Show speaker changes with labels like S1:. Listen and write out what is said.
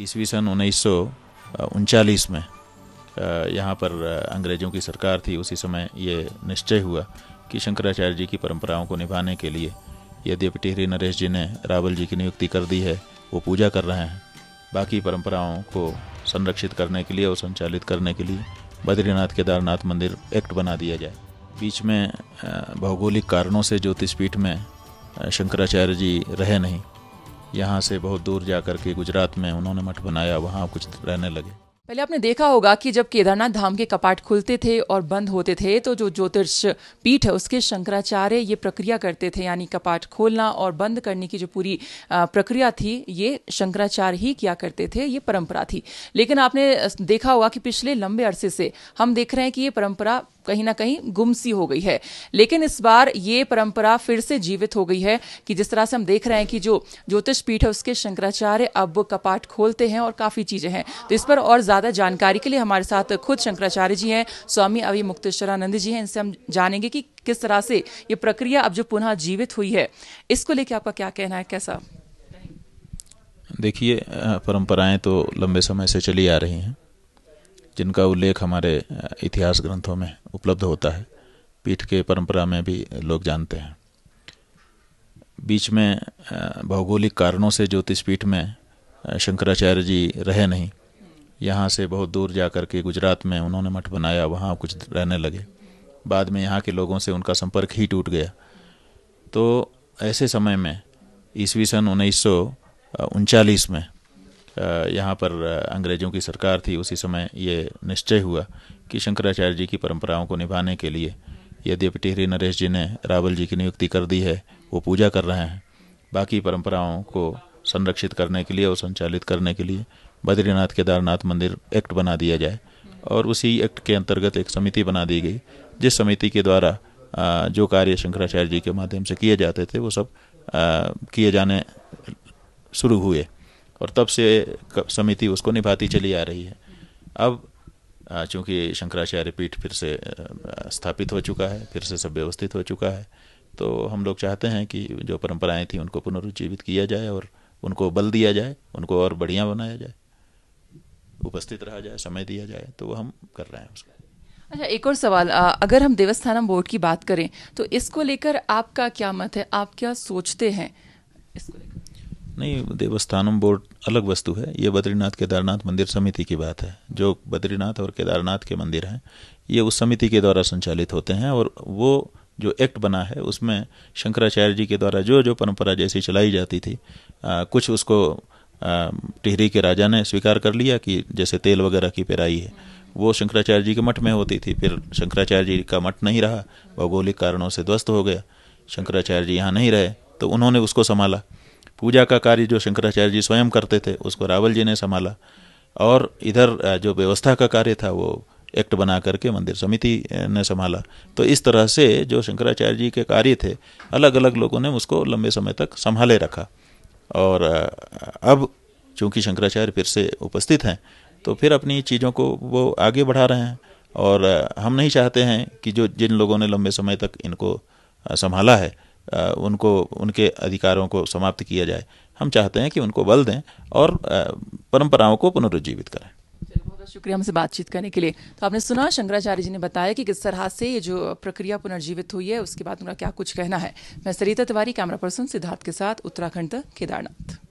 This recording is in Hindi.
S1: ईस्वी सन उन्नीस उनचालीस में यहाँ पर अंग्रेजों की सरकार थी उसी समय ये निश्चय हुआ कि शंकराचार्य जी की परंपराओं को निभाने के लिए यद्यपि टिहरी नरेश जी ने रावल जी की नियुक्ति कर दी है वो पूजा कर रहे हैं बाकी परंपराओं को संरक्षित करने के लिए और संचालित करने के लिए बद्रीनाथ केदारनाथ मंदिर एक्ट बना दिया जाए बीच में भौगोलिक कारणों से ज्योतिष पीठ में शंकराचार्य जी रहे नहीं यहाँ से बहुत दूर जा करके गुजरात में उन्होंने मठ बनाया वहाँ कुछ रहने लगे
S2: पहले आपने देखा होगा कि जब केदारनाथ धाम के कपाट खुलते थे और बंद होते थे तो जो ज्योतिष पीठ है उसके शंकराचार्य ये प्रक्रिया करते थे यानी कपाट खोलना और बंद करने की जो पूरी प्रक्रिया थी ये शंकराचार्य ही किया करते थे ये परंपरा थी लेकिन आपने देखा होगा कि पिछले लंबे अरसे से हम देख रहे हैं कि ये परंपरा कहीं ना कहीं गुमसी हो गई है लेकिन इस बार ये परंपरा फिर से जीवित हो गई है कि जिस तरह से हम देख रहे हैं कि जो ज्योतिष पीठ है उसके शंकराचार्य अब कपाट खोलते हैं और काफी चीजें हैं तो इस पर और ज्यादा जानकारी के लिए हमारे साथ खुद शंकराचार्य जी हैं स्वामी अवि मुक्तेश्वरानंद जी हैं इनसे हम जानेंगे कि किस तरह से ये प्रक्रिया अब जो पुनः जीवित हुई है इसको लेके आपका क्या कहना है कैसा
S1: देखिए परंपराएं तो लंबे समय से चली आ रही हैं जिनका उल्लेख हमारे इतिहास ग्रंथों में उपलब्ध होता है पीठ के परंपरा में भी लोग जानते हैं बीच में भौगोलिक कारणों से ज्योतिष पीठ में शंकराचार्य जी रहे नहीं यहाँ से बहुत दूर जा कर के गुजरात में उन्होंने मठ बनाया वहाँ कुछ रहने लगे बाद में यहाँ के लोगों से उनका संपर्क ही टूट गया तो ऐसे समय में ईस्वी सन उन्नीस में यहाँ पर अंग्रेजों की सरकार थी उसी समय ये निश्चय हुआ कि शंकराचार्य जी की परंपराओं को निभाने के लिए यद्यपि टिहरी नरेश जी ने रावल जी की नियुक्ति कर दी है वो पूजा कर रहे हैं बाकी परंपराओं को संरक्षित करने के लिए और संचालित करने के लिए बद्रीनाथ केदारनाथ मंदिर एक्ट बना दिया जाए और उसी एक्ट के अंतर्गत एक समिति बना दी गई जिस समिति के द्वारा जो कार्य शंकराचार्य जी के माध्यम से किए जाते थे वो सब किए जाने शुरू हुए और तब से समिति उसको निभाती चली आ रही है अब चूंकि शंकराचार्य पीठ फिर से स्थापित हो चुका है फिर से सब व्यवस्थित हो चुका है तो हम लोग चाहते हैं कि जो परंपराएं थी उनको पुनरुज्जीवित किया जाए और उनको बल दिया जाए उनको और बढ़िया बनाया जाए उपस्थित रहा जाए समय दिया जाए तो वो हम कर रहे हैं उसका
S2: अच्छा एक और सवाल अगर हम देवस्थानम बोर्ड की बात करें तो इसको लेकर आपका क्या मत है आप क्या सोचते हैं इसको लेकर
S1: नहीं देवस्थानम बोर्ड अलग वस्तु है ये बद्रीनाथ केदारनाथ मंदिर समिति की बात है जो बद्रीनाथ और केदारनाथ के मंदिर हैं ये उस समिति के द्वारा संचालित होते हैं और वो जो एक्ट बना है उसमें शंकराचार्य जी के द्वारा जो जो परंपरा जैसी चलाई जाती थी आ, कुछ उसको टिहरी के राजा ने स्वीकार कर लिया कि जैसे तेल वगैरह की पेराई है वो शंकराचार्य जी के मठ में होती थी फिर शंकराचार्य जी का मठ नहीं रहा भौगोलिक कारणों से ध्वस्त हो गया शंकराचार्य जी यहाँ नहीं रहे तो उन्होंने उसको संभाला पूजा का कार्य जो शंकराचार्य जी स्वयं करते थे उसको रावल जी ने संभाला और इधर जो व्यवस्था का कार्य था वो एक्ट बना करके मंदिर समिति ने संभाला तो इस तरह से जो शंकराचार्य जी के कार्य थे अलग अलग लोगों ने उसको लंबे समय तक संभाले रखा और अब चूंकि शंकराचार्य फिर से उपस्थित हैं तो फिर अपनी चीज़ों को वो आगे बढ़ा रहे हैं और हम नहीं चाहते हैं कि जो जिन लोगों ने लंबे समय तक इनको संभाला है उनको उनके अधिकारों को समाप्त किया जाए हम चाहते हैं कि उनको बल दें और परंपराओं को पुनरुज्जीवित करें
S2: शुक्रिया हमसे बातचीत करने के लिए तो आपने सुना शंकराचार्य जी ने बताया कि किस तरह से ये जो प्रक्रिया पुनर्जीवित हुई है उसके बाद उनका क्या कुछ कहना है मैं सरिता तिवारी कैमरा पर्सन सिद्धार्थ के साथ उत्तराखंड केदारनाथ